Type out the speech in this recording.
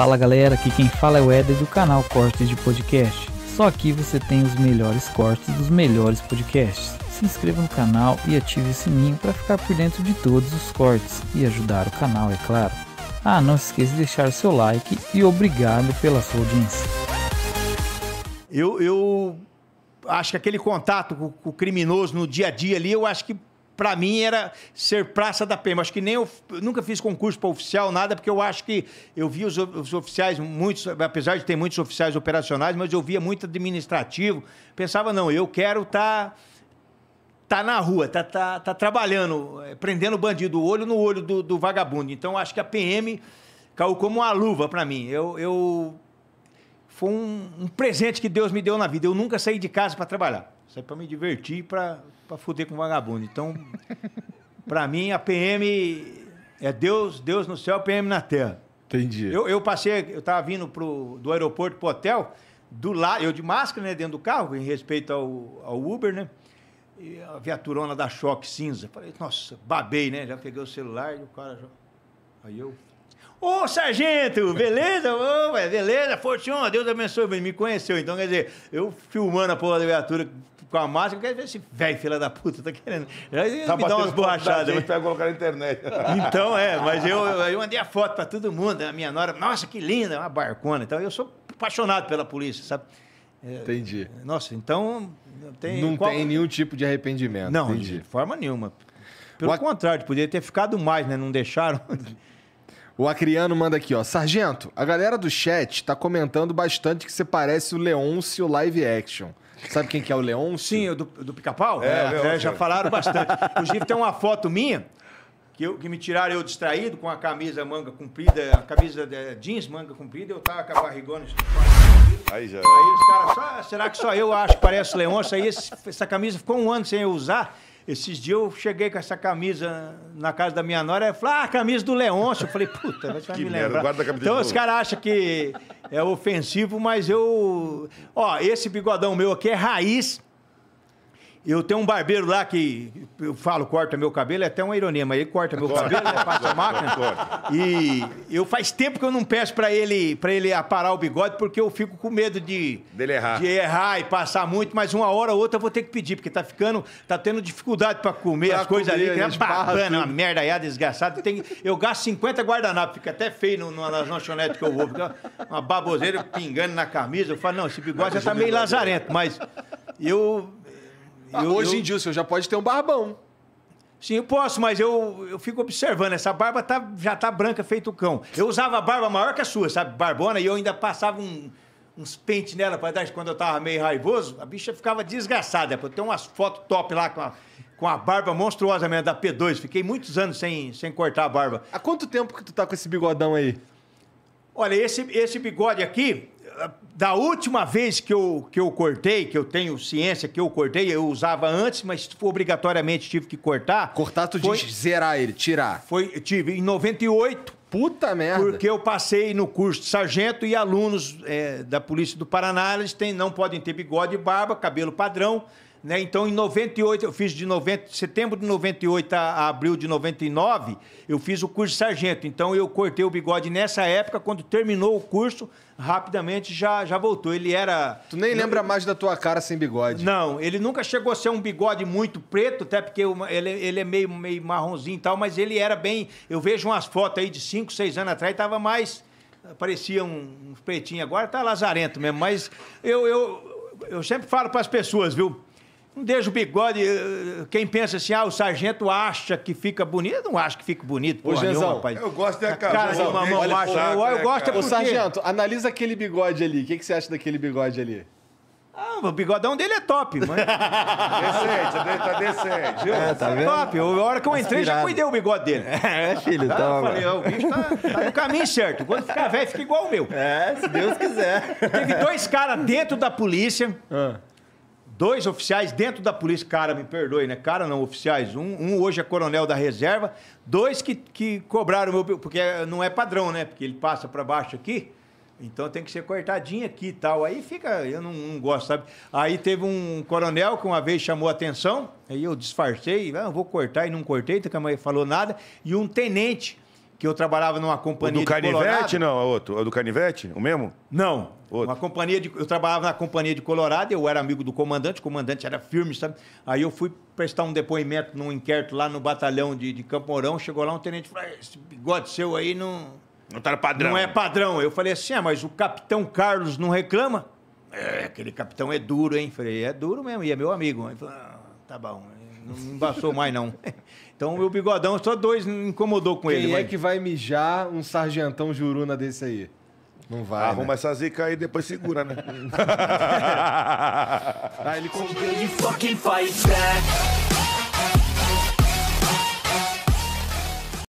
Fala galera, aqui quem fala é o Eder do canal Cortes de Podcast. Só aqui você tem os melhores cortes dos melhores podcasts. Se inscreva no canal e ative o sininho para ficar por dentro de todos os cortes e ajudar o canal, é claro. Ah, não se esqueça de deixar o seu like e obrigado pela sua audiência. Eu, eu acho que aquele contato com o criminoso no dia a dia ali, eu acho que para mim era ser praça da PM. Acho que nem eu, eu nunca fiz concurso para oficial, nada, porque eu acho que eu vi os, os, oficiais, muitos, apesar de ter muitos oficiais operacionais, mas eu via muito administrativo. Pensava, não, eu quero estar. Tá tá na rua, tá, tá, tá trabalhando, eh, prendendo bandido, olho no olho do, do vagabundo. Então, acho que a PM caiu como uma luva para mim. Eu, eu foi um, um, presente que Deus me deu na vida. Eu nunca saí de casa para trabalhar. Isso é para me divertir e para fuder com vagabundo. Então, para mim, a PM é Deus, Deus no céu, PM na terra. Entendi. Eu, eu passei, eu estava vindo pro, do aeroporto pro hotel, do lá eu de máscara, né, dentro do carro, em respeito ao, ao Uber, né? E a viaturona da choque cinza. Falei, nossa, babei, né? Já peguei o celular e o cara já. Aí eu Ô, sargento, beleza? Ô, beleza, Fortion, Deus abençoe. Ele me conheceu, então quer dizer, eu filmando a porra da viatura com a máscara, quer dizer, esse velho filha da puta, tá querendo. Já tá me dá umas borrachadas. A gente colocar na internet. Então, é, mas eu, eu mandei a foto pra todo mundo, a minha nora, nossa, que linda, uma barcona então, Eu sou apaixonado pela polícia, sabe? É, entendi. Nossa, então. Tem não qual... tem nenhum tipo de arrependimento. Não, Entendi. de forma nenhuma. Pelo o... contrário, poderia ter ficado mais, né? Não deixaram. O Acriano manda aqui, ó. Sargento, a galera do chat tá comentando bastante que você parece o Leôncio live action. Sabe quem que é o Leôncio? Sim, do, do pica-pau? É, é, é, já falaram bastante. Inclusive, tem uma foto minha que, eu, que me tiraram eu distraído com a camisa manga comprida, a camisa de, jeans manga comprida, eu tava com a barrigona. Aí já. Aí os caras, será que só eu acho que parece Leôncio? Aí esse, essa camisa ficou um ano sem eu usar. Esses dias eu cheguei com essa camisa na casa da minha nora, ela falou, ah, a camisa do Leôncio. Eu falei, puta, vai que me merda, lembrar. camisa então os caras acham que é ofensivo, mas eu... Ó, esse bigodão meu aqui é raiz eu tenho um barbeiro lá que eu falo, corta meu cabelo, é até uma ironia, mas ele corta meu corta. cabelo, ele é passa a máquina. Corta. E eu faz tempo que eu não peço para ele para ele aparar o bigode, porque eu fico com medo de, Dele errar. de errar e passar muito, mas uma hora ou outra eu vou ter que pedir, porque tá ficando, tá tendo dificuldade para comer pra as coisas ali, que é bacana, uma merda aí, é desgraçada. eu gasto 50 guardanapos, fica até feio no, no, nas lanchonetes que eu vou, fica uma baboseira pingando na camisa. Eu falo, não, esse bigode mas já tá meio lazarento, mas eu eu, ah, Hoje eu... em dia o senhor já pode ter um barbão. Sim, eu posso, mas eu, eu fico observando. Essa barba tá, já tá branca, feito cão. Eu usava a barba maior que a sua, sabe? Barbona, e eu ainda passava um, uns pentes nela para dar quando eu tava meio raivoso. A bicha ficava desgraçada. Eu tenho umas fotos top lá com a, com a barba monstruosa mesmo, da P2. Fiquei muitos anos sem, sem cortar a barba. Há quanto tempo que tu tá com esse bigodão aí? Olha, esse, esse bigode aqui, da última vez que eu, que eu cortei, que eu tenho ciência que eu cortei, eu usava antes, mas obrigatoriamente tive que cortar. Cortar, tu foi, diz zerar ele, tirar. Foi, tive em 98. Puta merda. Porque eu passei no curso de sargento e alunos é, da Polícia do Paraná, eles têm, não podem ter bigode e barba, cabelo padrão. Né? Então, em 98, eu fiz de 90, setembro de 98 a, a abril de 99, eu fiz o curso de sargento. Então, eu cortei o bigode nessa época. Quando terminou o curso, rapidamente já, já voltou. Ele era. Tu nem lembra mais da tua cara sem bigode. Não, ele nunca chegou a ser um bigode muito preto, até porque ele, ele é meio, meio marronzinho e tal, mas ele era bem. Eu vejo umas fotos aí de 5, 6 anos atrás, tava mais. Parecia um, um pretinho agora, tá lazarento mesmo, mas eu, eu, eu sempre falo para as pessoas, viu? Não deixa o bigode. Eh, quem pensa assim, ah, o sargento acha que fica bonito. Eu não acho que fica bonito, pois é Genzão, rapaz. Eu gosto da cara. Cara de mamão olha, eu, eu, eu né, gosto é porque... Ô, sargento, analisa aquele bigode ali. O que, que você acha daquele bigode ali? Ah, o bigodão dele é top, mano. decente, ele tá decente. É, é tá vendo? Top. A hora que eu entrei, Inspirado. já cuidei o bigode dele. É, filho, tá, então, Eu falei, ó, o bicho tá, tá, no caminho certo. Quando ficar velho, fica igual o meu. É, se Deus quiser. Teve dois caras dentro da polícia. Ah dois oficiais dentro da polícia, cara, me perdoe, né? Cara não, oficiais. Um, um hoje é coronel da reserva, dois que, que cobraram meu. Porque não é padrão, né? Porque ele passa para baixo aqui. Então tem que ser cortadinho aqui e tal. Aí fica, eu não, não, gosto, sabe? Aí teve um coronel que uma vez chamou a atenção, aí eu disfarcei, ah, vou cortar e não cortei, então a mãe falou nada. E um tenente que eu trabalhava numa companhia o do Canivete, não, é outro. O do Canivete? O mesmo? Não. Outro. Uma companhia de. Eu trabalhava na companhia de Colorado, eu era amigo do comandante, o comandante era firme, sabe? Aí eu fui prestar um depoimento num inquérito lá no batalhão de, de Campo Mourão, chegou lá um tenente e falou: ah, esse bigode seu aí não. Não tá padrão. Não é padrão. Eu falei assim, ah, mas o capitão Carlos não reclama? É, aquele capitão é duro, hein? Falei, é duro mesmo, e é meu amigo. Ele falou, ah, tá bom. Não embaçou mais, não. Então o bigodão, só dois incomodou com Quem ele. Quem é mas... que vai mijar um sargentão juruna desse aí? Não vai. Arruma né? essa zica aí e depois segura, né? ah, ele...